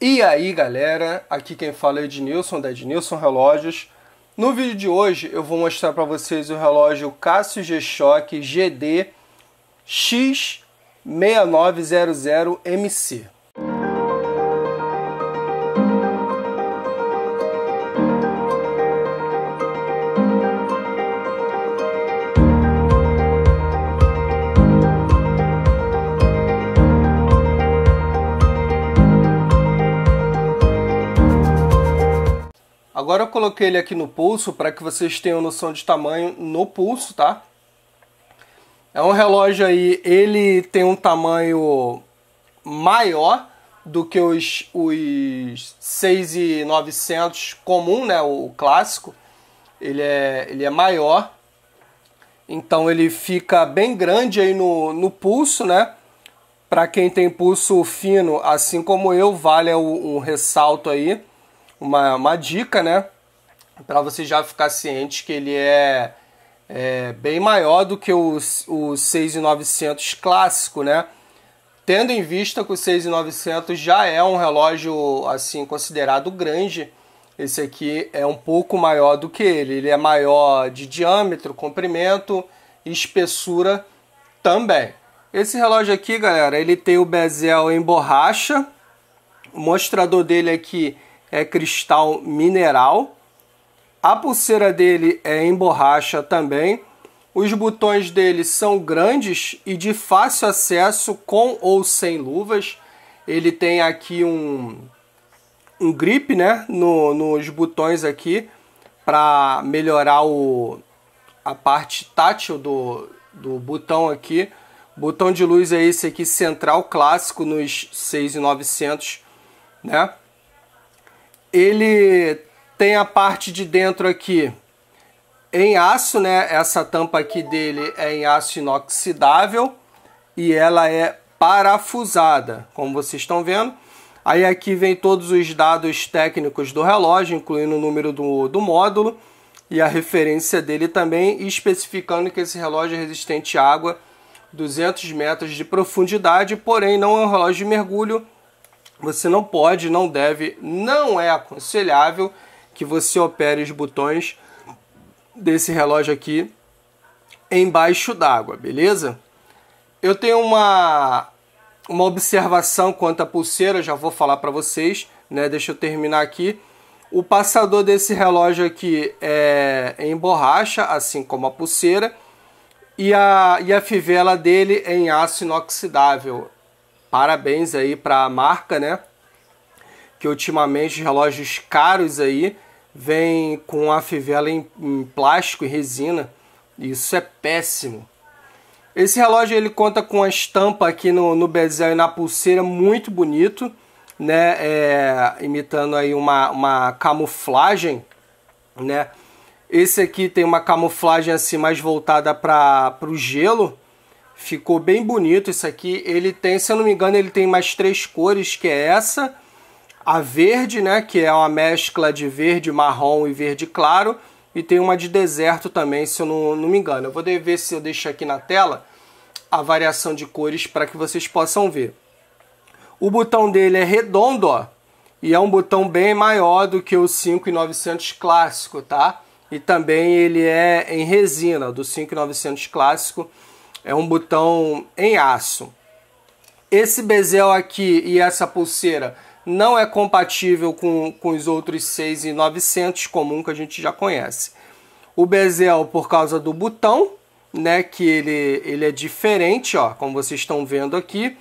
E aí galera, aqui quem fala é Ednilson da Ednilson Relógios. No vídeo de hoje eu vou mostrar para vocês o relógio Casio G-Shock GD X6900MC. coloquei ele aqui no pulso para que vocês tenham noção de tamanho no pulso, tá? É um relógio aí, ele tem um tamanho maior do que os, os 6,900 comum, né, o clássico. Ele é, ele é maior, então ele fica bem grande aí no, no pulso, né? Para quem tem pulso fino, assim como eu, vale um, um ressalto aí, uma, uma dica, né? para você já ficar ciente que ele é, é bem maior do que o, o 6900 clássico, né? Tendo em vista que o 6900 já é um relógio assim considerado grande, esse aqui é um pouco maior do que ele. Ele é maior de diâmetro, comprimento e espessura também. Esse relógio aqui, galera, ele tem o bezel em borracha. O mostrador dele aqui é cristal mineral. A pulseira dele é em borracha também. Os botões dele são grandes e de fácil acesso com ou sem luvas. Ele tem aqui um, um grip né, no, nos botões aqui para melhorar o, a parte tátil do, do botão aqui. Botão de luz é esse aqui central clássico nos 6900, né? Ele tem a parte de dentro aqui em aço, né? Essa tampa aqui dele é em aço inoxidável e ela é parafusada, como vocês estão vendo. Aí aqui vem todos os dados técnicos do relógio, incluindo o número do, do módulo e a referência dele também, especificando que esse relógio é resistente à água 200 metros de profundidade, porém não é um relógio de mergulho. Você não pode, não deve, não é aconselhável que você opere os botões desse relógio aqui embaixo d'água, beleza? Eu tenho uma, uma observação quanto à pulseira, já vou falar para vocês, né? Deixa eu terminar aqui. O passador desse relógio aqui é em borracha, assim como a pulseira, e a, e a fivela dele é em aço inoxidável. Parabéns aí para a marca, né? Que ultimamente relógios caros aí vem com a fivela em, em plástico e resina. Isso é péssimo. Esse relógio ele conta com a estampa aqui no, no bezel e na pulseira muito bonito, né? É, imitando aí uma, uma camuflagem, né? Esse aqui tem uma camuflagem assim mais voltada para o gelo. Ficou bem bonito isso aqui. Ele tem, se eu não me engano, ele tem mais três cores, que é essa, a verde, né, que é uma mescla de verde marrom e verde claro, e tem uma de deserto também, se eu não, não me engano. Eu vou ver se eu deixo aqui na tela a variação de cores para que vocês possam ver. O botão dele é redondo, ó, e é um botão bem maior do que o 5900 clássico, tá? E também ele é em resina, do 5900 clássico é um botão em aço. Esse bezel aqui e essa pulseira não é compatível com, com os outros 6 e 900 comum que a gente já conhece. O bezel por causa do botão, né, que ele, ele é diferente, ó, como vocês estão vendo aqui.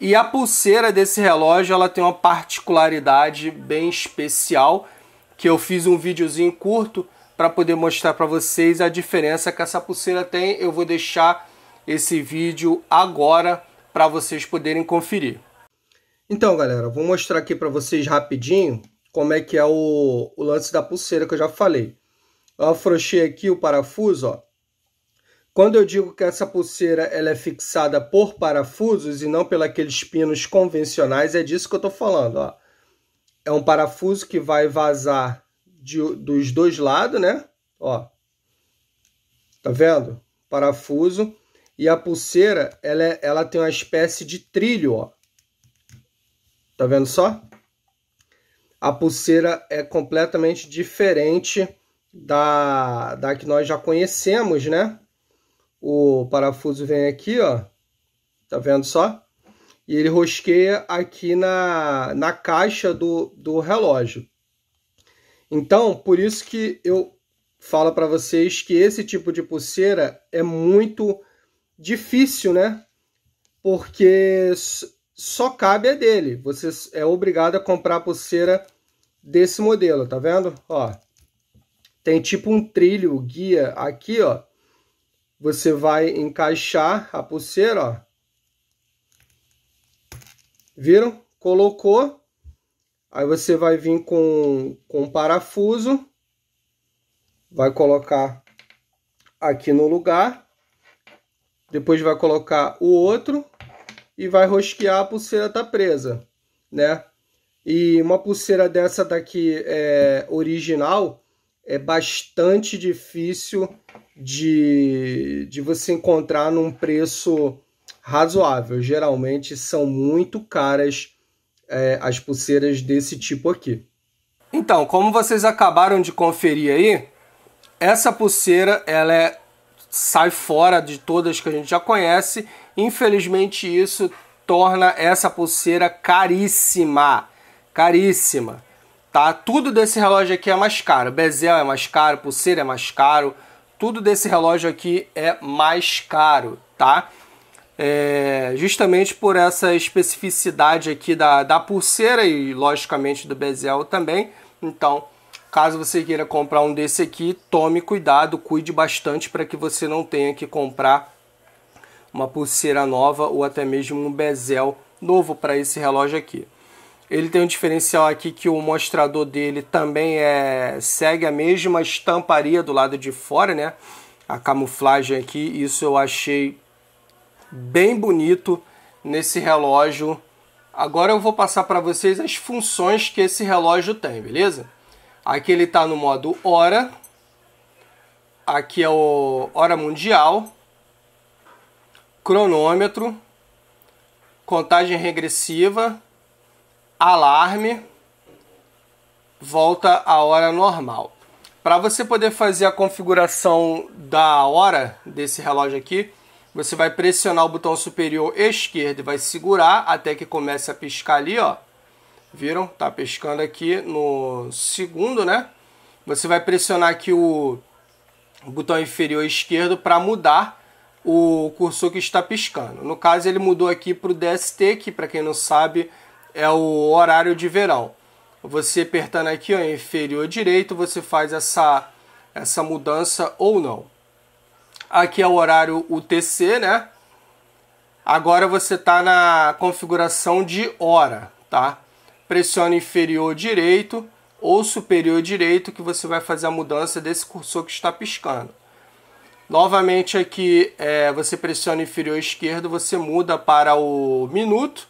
E a pulseira desse relógio, ela tem uma particularidade bem especial, que eu fiz um videozinho curto para poder mostrar para vocês a diferença que essa pulseira tem. Eu vou deixar esse vídeo agora para vocês poderem conferir. Então, galera, vou mostrar aqui para vocês rapidinho como é que é o, o, lance da pulseira que eu já falei. Eu afrouxei aqui o parafuso, ó. Quando eu digo que essa pulseira ela é fixada por parafusos e não pelos pinos convencionais, é disso que eu estou falando, ó. É um parafuso que vai vazar de, dos dois lados, né? Ó, tá vendo? Parafuso. E a pulseira, ela, é, ela tem uma espécie de trilho, ó. Tá vendo só? A pulseira é completamente diferente da, da que nós já conhecemos, né? O parafuso vem aqui, ó. Tá vendo só? E ele rosqueia aqui na, na caixa do, do relógio. Então, por isso que eu falo para vocês que esse tipo de pulseira é muito difícil, né? Porque só cabe a dele. Você é obrigado a comprar a pulseira desse modelo, tá vendo? Ó, tem tipo um trilho guia aqui, ó. Você vai encaixar a pulseira, ó. Viram? Colocou. Aí você vai vir com, com um parafuso. Vai colocar aqui no lugar. Depois vai colocar o outro e vai rosquear, a pulseira tá presa, né? E uma pulseira dessa daqui é, original é bastante difícil de, de você encontrar num preço razoável. Geralmente são muito caras é, as pulseiras desse tipo aqui. Então, como vocês acabaram de conferir aí, essa pulseira ela é, sai fora de todas que a gente já conhece Infelizmente, isso torna essa pulseira caríssima. Caríssima. Tá? Tudo desse relógio aqui é mais caro. Bezel é mais caro, pulseira é mais caro. Tudo desse relógio aqui é mais caro, tá? É, justamente por essa especificidade aqui da, da pulseira e, logicamente, do bezel também. Então, caso você queira comprar um desse aqui, tome cuidado, cuide bastante para que você não tenha que comprar uma pulseira nova ou até mesmo um bezel novo para esse relógio aqui. Ele tem um diferencial aqui que o mostrador dele também é segue a mesma estamparia do lado de fora, né? A camuflagem aqui, isso eu achei bem bonito nesse relógio. Agora eu vou passar para vocês as funções que esse relógio tem, beleza? Aqui ele está no modo hora. Aqui é o hora mundial cronômetro, contagem regressiva, alarme, volta à hora normal. Para você poder fazer a configuração da hora desse relógio aqui, você vai pressionar o botão superior esquerdo e vai segurar até que comece a piscar ali, ó. Viram? Tá piscando aqui no segundo, né? Você vai pressionar aqui o botão inferior esquerdo para mudar o cursor que está piscando. No caso, ele mudou aqui para o DST, que para quem não sabe é o horário de verão. Você apertando aqui ó, inferior direito, você faz essa, essa mudança ou não. Aqui é o horário UTC, né? Agora você está na configuração de hora, tá? Pressiona inferior direito ou superior direito que você vai fazer a mudança desse cursor que está piscando. Novamente aqui é, você pressiona inferior esquerdo, você muda para o minuto.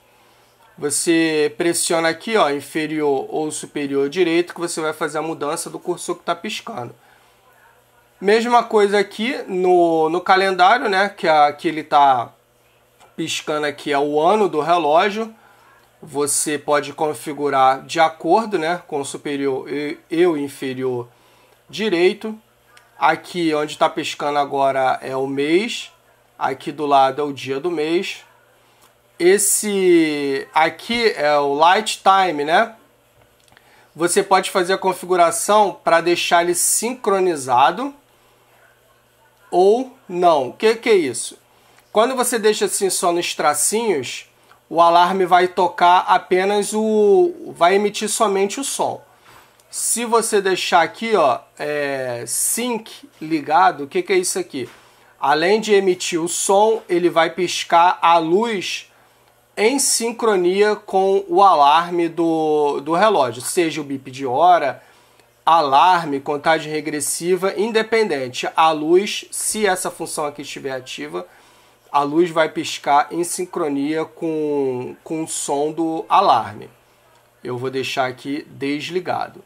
Você pressiona aqui, ó, inferior ou superior direito, que você vai fazer a mudança do cursor que está piscando. Mesma coisa aqui no, no calendário, né? Que aqui ele está piscando aqui é o ano do relógio. Você pode configurar de acordo, né? Com o superior e, e o inferior direito. Aqui onde está piscando agora é o mês. Aqui do lado é o dia do mês. Esse aqui é o light time, né? Você pode fazer a configuração para deixar ele sincronizado ou não. O que, que é isso? Quando você deixa assim só nos tracinhos, o alarme vai tocar apenas o. vai emitir somente o som. Se você deixar aqui, ó, é, sync ligado, o que, que é isso aqui? Além de emitir o som, ele vai piscar a luz em sincronia com o alarme do, do relógio, seja o bip de hora, alarme, contagem regressiva, independente. A luz, se essa função aqui estiver ativa, a luz vai piscar em sincronia com, com o som do alarme. Eu vou deixar aqui desligado.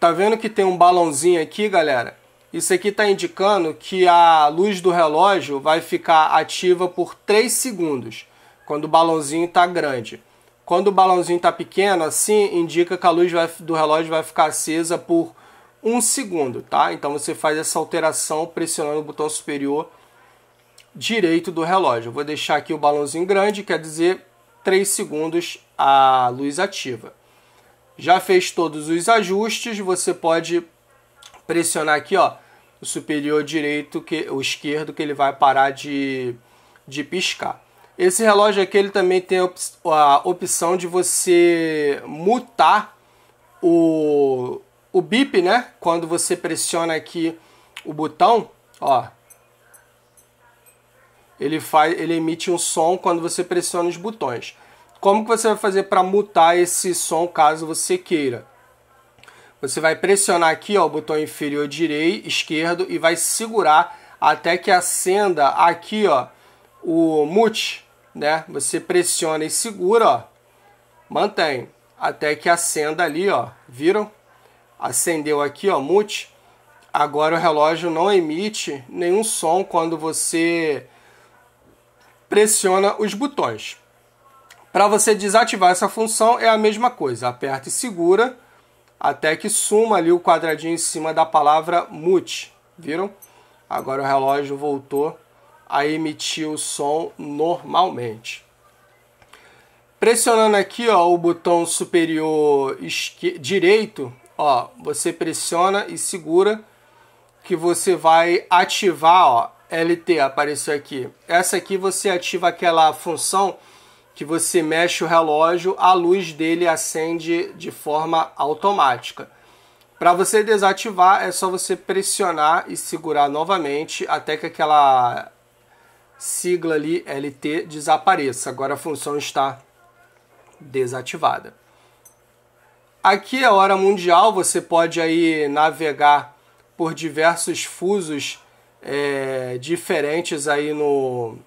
Tá vendo que tem um balãozinho aqui, galera? Isso aqui está indicando que a luz do relógio vai ficar ativa por 3 segundos, quando o balãozinho está grande. Quando o balãozinho está pequeno, assim, indica que a luz vai, do relógio vai ficar acesa por 1 segundo, tá? Então você faz essa alteração pressionando o botão superior direito do relógio. Eu vou deixar aqui o balãozinho grande, quer dizer 3 segundos a luz ativa. Já fez todos os ajustes, você pode pressionar aqui, ó, o superior direito, que o esquerdo, que ele vai parar de, de piscar. Esse relógio aqui ele também tem a opção de você mutar o, o bip, né? Quando você pressiona aqui o botão, ó. Ele, faz, ele emite um som quando você pressiona os botões. Como que você vai fazer para mutar esse som caso você queira? Você vai pressionar aqui ó, o botão inferior direito, esquerdo e vai segurar até que acenda aqui ó, o mute, né? Você pressiona e segura, ó, mantém até que acenda ali, ó. Viram? Acendeu aqui, ó, mute. Agora o relógio não emite nenhum som quando você pressiona os botões. Para você desativar essa função é a mesma coisa, aperta e segura até que suma ali o quadradinho em cima da palavra mute, viram? Agora o relógio voltou a emitir o som normalmente. Pressionando aqui ó, o botão superior direito, ó, você pressiona e segura que você vai ativar ó, LT, apareceu aqui. Essa aqui você ativa aquela função que você mexe o relógio, a luz dele acende de forma automática. Para você desativar, é só você pressionar e segurar novamente até que aquela sigla ali LT desapareça. Agora a função está desativada. Aqui é hora mundial, você pode aí navegar por diversos fusos é, diferentes aí no,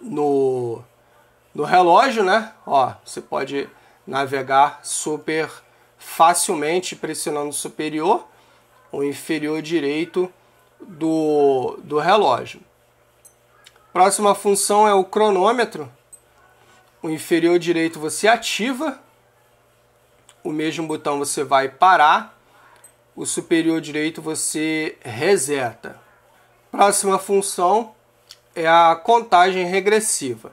no do relógio, né? Ó, você pode navegar super facilmente pressionando o superior ou inferior direito do, do relógio. Próxima função é o cronômetro. O inferior direito você ativa, o mesmo botão você vai parar, o superior direito você reseta. Próxima função é a contagem regressiva.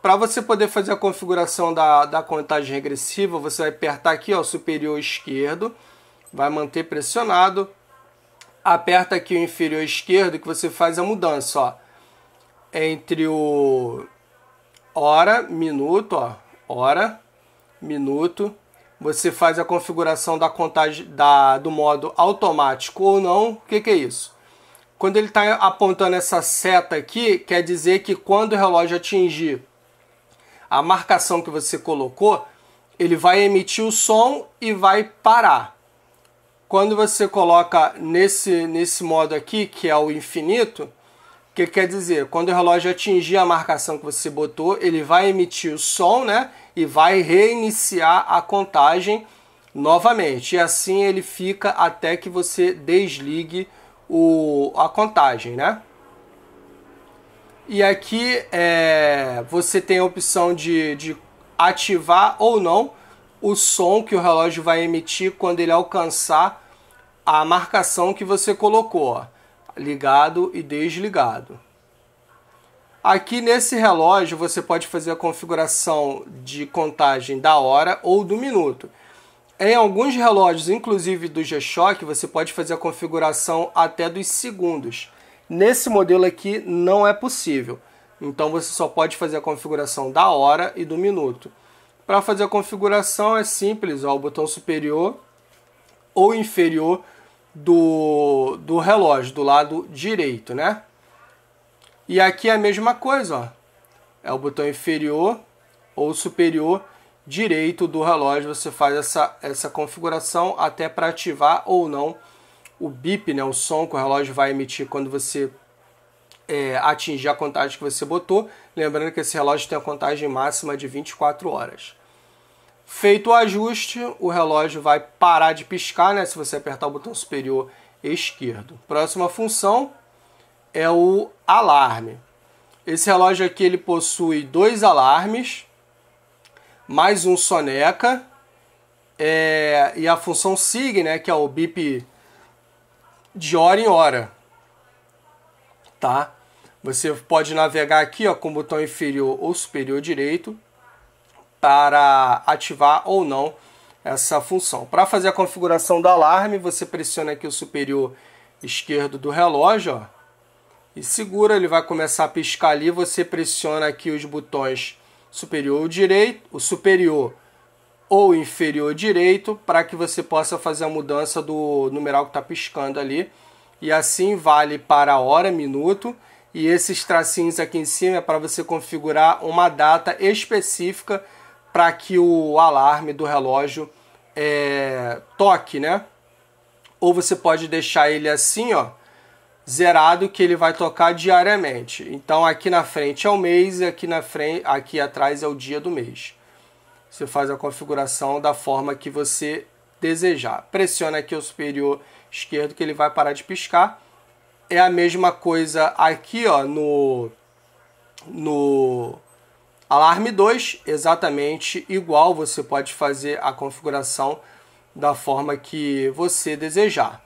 Para você poder fazer a configuração da, da contagem regressiva, você vai apertar aqui ó, superior esquerdo, vai manter pressionado, aperta aqui o inferior esquerdo que você faz a mudança, ó, entre o hora, minuto, ó, hora, minuto, você faz a configuração da contagem da, do modo automático ou não. O que, que é isso? Quando ele está apontando essa seta aqui, quer dizer que quando o relógio atingir a marcação que você colocou, ele vai emitir o som e vai parar. Quando você coloca nesse, nesse modo aqui, que é o infinito, o que quer dizer? Quando o relógio atingir a marcação que você botou, ele vai emitir o som, né? E vai reiniciar a contagem novamente. E assim ele fica até que você desligue o, a contagem, né? E aqui é, você tem a opção de, de ativar ou não o som que o relógio vai emitir quando ele alcançar a marcação que você colocou, ó, ligado e desligado. Aqui nesse relógio você pode fazer a configuração de contagem da hora ou do minuto. Em alguns relógios, inclusive do G-Shock, você pode fazer a configuração até dos segundos. Nesse modelo aqui não é possível. Então você só pode fazer a configuração da hora e do minuto. Para fazer a configuração é simples, ó, o botão superior ou inferior do, do relógio, do lado direito, né? E aqui é a mesma coisa, ó. É o botão inferior ou superior direito do relógio, você faz essa, essa configuração até para ativar ou não o bip, né, o som que o relógio vai emitir quando você é, atingir a contagem que você botou. Lembrando que esse relógio tem a contagem máxima de 24 horas. Feito o ajuste, o relógio vai parar de piscar, né, se você apertar o botão superior esquerdo. Próxima função é o alarme. Esse relógio aqui ele possui dois alarmes, mais um soneca é, e a função SIG, né, que é o bip de hora em hora, tá? Você pode navegar aqui ó, com o botão inferior ou superior direito para ativar ou não essa função. Para fazer a configuração do alarme, você pressiona aqui o superior esquerdo do relógio ó, e segura, ele vai começar a piscar ali. Você pressiona aqui os botões superior direito, o superior ou inferior direito para que você possa fazer a mudança do numeral que está piscando ali. E assim vale para hora, minuto. E esses tracinhos aqui em cima é para você configurar uma data específica para que o alarme do relógio é, toque, né? Ou você pode deixar ele assim, ó, zerado, que ele vai tocar diariamente. Então aqui na frente é o mês e aqui, na frente, aqui atrás é o dia do mês. Você faz a configuração da forma que você desejar. Pressiona aqui o superior esquerdo que ele vai parar de piscar. É a mesma coisa aqui ó, no, no alarme 2, exatamente igual. Você pode fazer a configuração da forma que você desejar.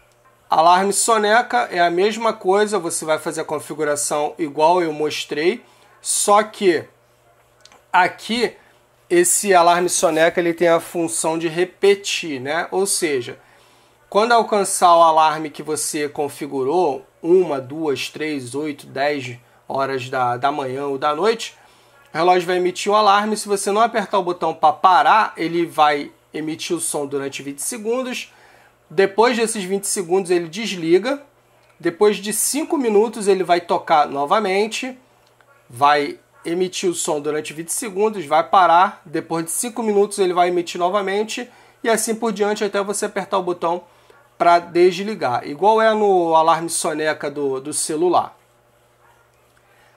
Alarme soneca é a mesma coisa, você vai fazer a configuração igual eu mostrei, só que aqui esse alarme soneca ele tem a função de repetir, né? Ou seja, quando alcançar o alarme que você configurou, uma, duas, três, oito, dez horas da, da manhã ou da noite, o relógio vai emitir um alarme. Se você não apertar o botão para parar, ele vai emitir o som durante 20 segundos. Depois desses 20 segundos, ele desliga. Depois de 5 minutos, ele vai tocar novamente, vai emitir o som durante 20 segundos, vai parar, depois de 5 minutos ele vai emitir novamente e assim por diante até você apertar o botão para desligar, igual é no alarme soneca do, do celular.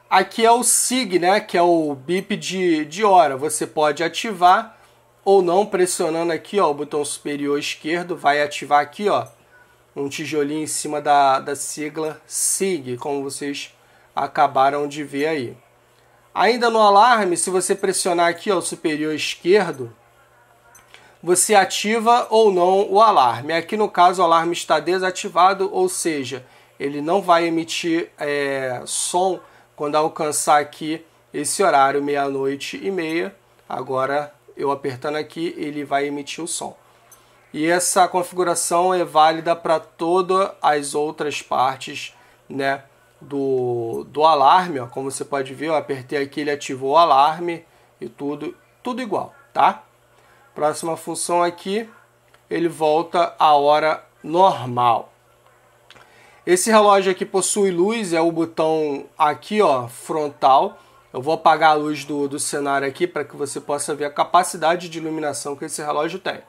Aqui é o SIG, né, que é o bip de, de hora, você pode ativar ou não pressionando aqui ó, o botão superior esquerdo, vai ativar aqui ó, um tijolinho em cima da, da sigla SIG, como vocês acabaram de ver aí. Ainda no alarme, se você pressionar aqui ó, o superior esquerdo, você ativa ou não o alarme. Aqui no caso o alarme está desativado, ou seja, ele não vai emitir é, som quando alcançar aqui esse horário, meia-noite e meia. Agora eu apertando aqui, ele vai emitir o som. E essa configuração é válida para todas as outras partes né, do, do alarme, ó, como você pode ver, eu apertei aqui, ele ativou o alarme e tudo, tudo igual, tá? Próxima função aqui, ele volta a hora normal. Esse relógio aqui possui luz, é o botão aqui, ó, frontal. Eu vou apagar a luz do, do cenário aqui para que você possa ver a capacidade de iluminação que esse relógio tem.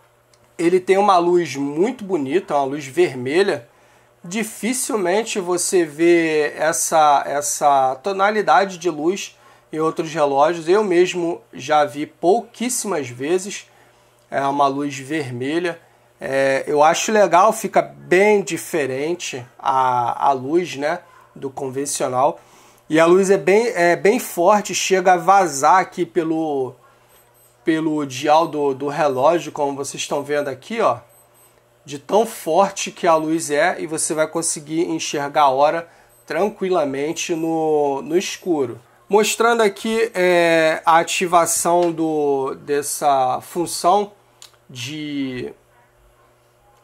Ele tem uma luz muito bonita, uma luz vermelha, dificilmente você vê essa, essa tonalidade de luz em outros relógios. Eu mesmo já vi pouquíssimas vezes é uma luz vermelha. É, eu acho legal, fica bem diferente a, a luz né, do convencional. E a luz é bem, é bem forte, chega a vazar aqui pelo, pelo dial do, do relógio, como vocês estão vendo aqui, ó de tão forte que a luz é e você vai conseguir enxergar a hora tranquilamente no, no escuro. Mostrando aqui é, a ativação do, dessa função de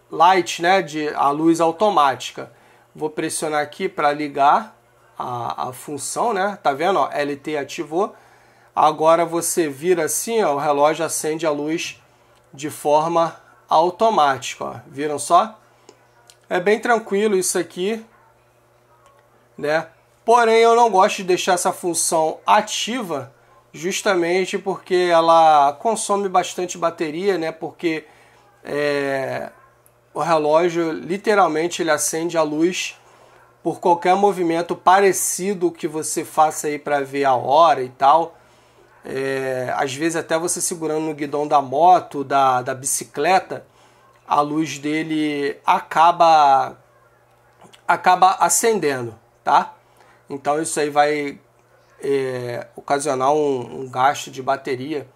light, né, de a luz automática. Vou pressionar aqui para ligar a, a, função, né? Tá vendo? Ó, LT ativou. Agora você vira assim, ó, o relógio acende a luz de forma automático, ó. viram só? É bem tranquilo isso aqui, né? Porém, eu não gosto de deixar essa função ativa, justamente porque ela consome bastante bateria, né? Porque é, o relógio literalmente ele acende a luz por qualquer movimento parecido que você faça aí para ver a hora e tal. É, às vezes até você segurando no guidão da moto, da, da bicicleta, a luz dele acaba acaba acendendo, tá? Então isso aí vai é, ocasionar um, um gasto de bateria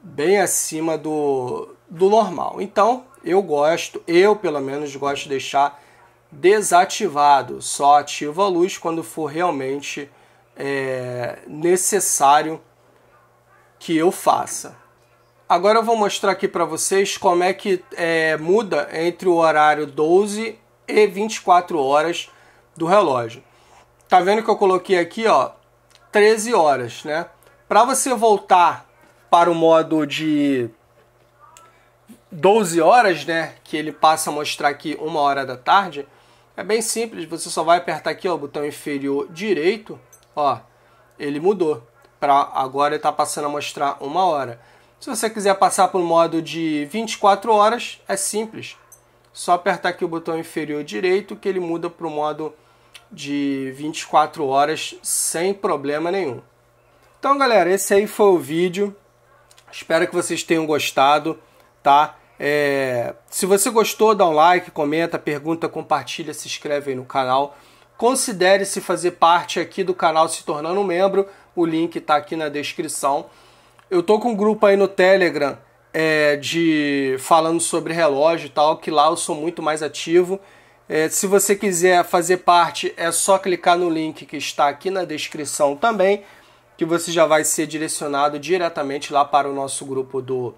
bem acima do, do normal. Então eu gosto, eu pelo menos gosto de deixar desativado, só ativo a luz quando for realmente é, necessário que eu faça. Agora eu vou mostrar aqui para vocês como é que é, muda entre o horário 12 e 24 horas do relógio. Tá vendo que eu coloquei aqui, ó, 13 horas, né? Para você voltar para o modo de 12 horas, né, que ele passa a mostrar aqui uma hora da tarde, é bem simples, você só vai apertar aqui ó, o botão inferior direito, ó, ele mudou para agora está passando a mostrar uma hora. Se você quiser passar para o modo de 24 horas, é simples. Só apertar aqui o botão inferior direito que ele muda para o modo de 24 horas sem problema nenhum. Então, galera, esse aí foi o vídeo. Espero que vocês tenham gostado, tá? É... Se você gostou, dá um like, comenta, pergunta, compartilha, se inscreve aí no canal. Considere se fazer parte aqui do canal se tornando um membro o link está aqui na descrição. Eu tô com um grupo aí no Telegram é, de falando sobre relógio e tal, que lá eu sou muito mais ativo. É, se você quiser fazer parte, é só clicar no link que está aqui na descrição também, que você já vai ser direcionado diretamente lá para o nosso grupo do,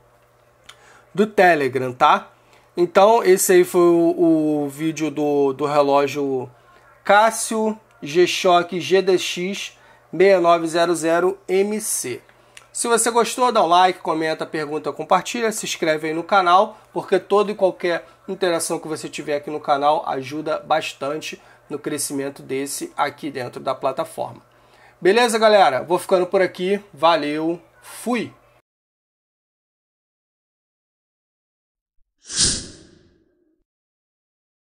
do Telegram, tá? Então, esse aí foi o, o vídeo do, do relógio Cássio G-Shock GDX 6900MC. Se você gostou, dá o um like, comenta, pergunta, compartilha, se inscreve aí no canal, porque toda e qualquer interação que você tiver aqui no canal ajuda bastante no crescimento desse aqui dentro da plataforma. Beleza, galera? Vou ficando por aqui. Valeu, fui!